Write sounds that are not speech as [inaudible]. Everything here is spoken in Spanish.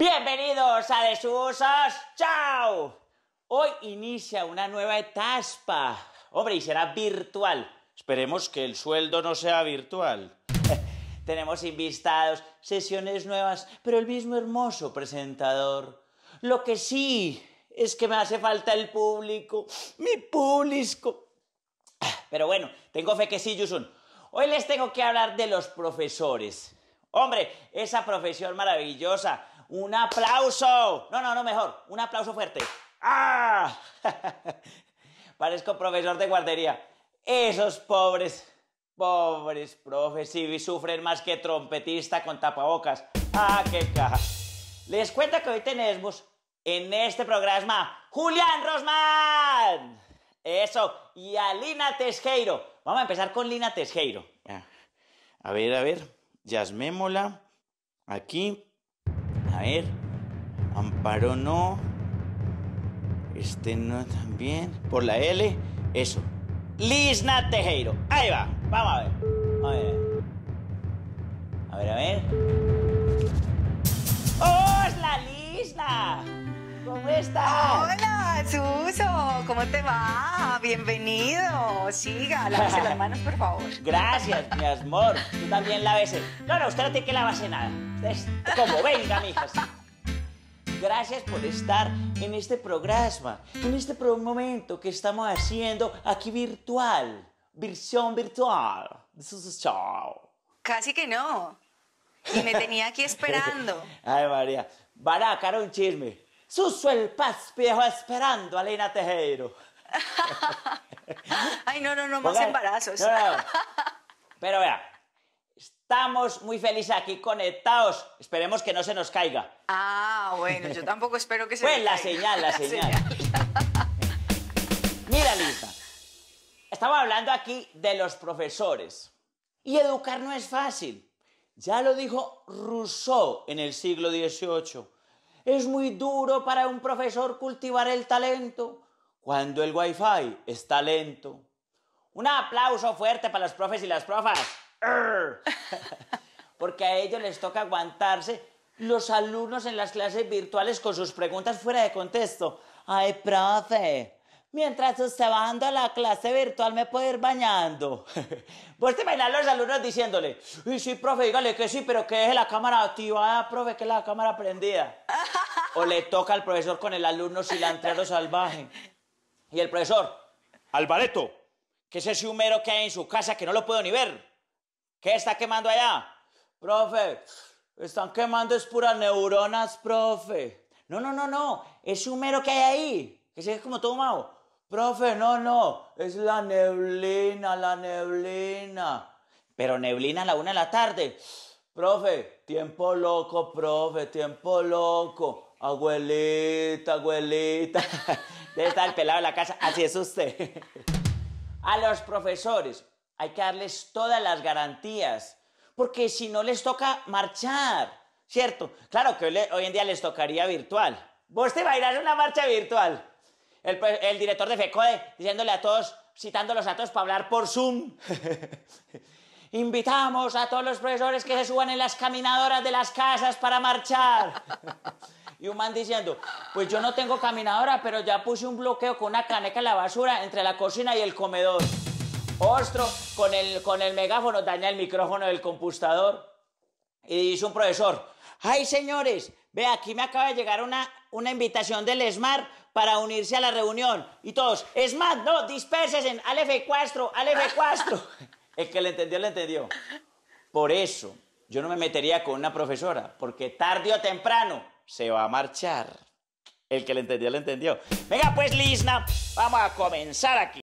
Bienvenidos a Desusos! chao. Hoy inicia una nueva etapa. Hombre, y será virtual. Esperemos que el sueldo no sea virtual. [laughs] Tenemos invitados, sesiones nuevas, pero el mismo hermoso presentador. Lo que sí es que me hace falta el público, mi público. Pero bueno, tengo fe que sí, Yusun. Hoy les tengo que hablar de los profesores. Hombre, esa profesión maravillosa. Un aplauso. No, no, no, mejor. Un aplauso fuerte. ¡Ah! [laughs] Parezco profesor de guardería. Esos pobres, pobres profesivos sufren más que trompetista con tapabocas. ¡Ah, qué caja! Les cuento que hoy tenemos en este programa Julián Rosman. Eso, y a Lina Vamos a empezar con Lina Tejero. A ver, a ver, Yasmémola. Aquí, a ver. Amparo no. Este no también. Por la L. Eso. Lisna Tejero. Ahí va. Vamos a ver. A ver. A ver, a ver. ¡Oh, es la Lisna! ¿Cómo estás? Hola, Suso. ¿cómo te va? Bienvenido. Siga, lávese las manos, por favor. Gracias, mi amor. Tú también lávese. No, no, usted no tiene que lavarse nada. es como venga, hija. Gracias por estar en este programa, en este momento que estamos haciendo aquí virtual, versión virtual. Casi que no. Y me tenía aquí esperando. [laughs] Ay, María. Van a un chisme. Susuel paz viejo esperando a Lina Tejero. [laughs] Ay, no, no, no, más embarazos. Pero vea, estamos muy felices aquí conectados. Esperemos que no se nos caiga. Ah, bueno, yo tampoco espero que se pues nos caiga. Pues la señal, la [laughs] señal. Mira, Lisa, estamos hablando aquí de los profesores. Y educar no es fácil. Ya lo dijo Rousseau en el siglo XVIII. Es muy duro para un profesor cultivar el talento cuando el wifi está lento. Un aplauso fuerte para los profes y las profas. [laughs] Porque a ellos les toca aguantarse los alumnos en las clases virtuales con sus preguntas fuera de contexto. Ay, profe, mientras usted va a la clase virtual me puedo ir bañando. [laughs] pues te a los alumnos diciéndole, sí, profe, dígale que sí, pero que deje la cámara activada, profe, que la cámara prendida o le toca al profesor con el alumno cilantrero salvaje. Y el profesor, Alvareto, ¿qué es ese humero que hay en su casa que no lo puedo ni ver? ¿Qué está quemando allá? Profe, están quemando es puras neuronas, profe. No, no, no, no, es humero que hay ahí, que se como todo mago. Profe, no, no, es la neblina, la neblina. Pero neblina a la una de la tarde. Profe, tiempo loco, profe, tiempo loco. Abuelita, abuelita. [laughs] Debe estar pelado la casa. Así es usted. [laughs] A los profesores hay que darles todas las garantías. Porque si no les toca marchar, ¿cierto? Claro que hoy, en día les tocaría virtual. Vos te bailas una marcha virtual. Pues, el, director de FECODE diciéndole a todos, citándolos a todos para hablar por Zoom. [laughs] Invitamos a todos los profesores que se suban en las caminadoras de las casas para marchar. Y un man diciendo, pues yo no tengo caminadora, pero ya puse un bloqueo con una caneca en la basura entre la cocina y el comedor. Ostro, con el, con el megáfono daña el micrófono del computador. Y dice un profesor, ay señores, ve aquí me acaba de llegar una, una invitación del smart para unirse a la reunión. Y todos, ESMAR, no, dispersen, al F4, al F4. El que le entendió, le entendió. Por eso, yo no me metería con una profesora, porque tarde o temprano se va a marchar. El que le entendió, le entendió. Venga, pues, Lisna, vamos a comenzar aquí.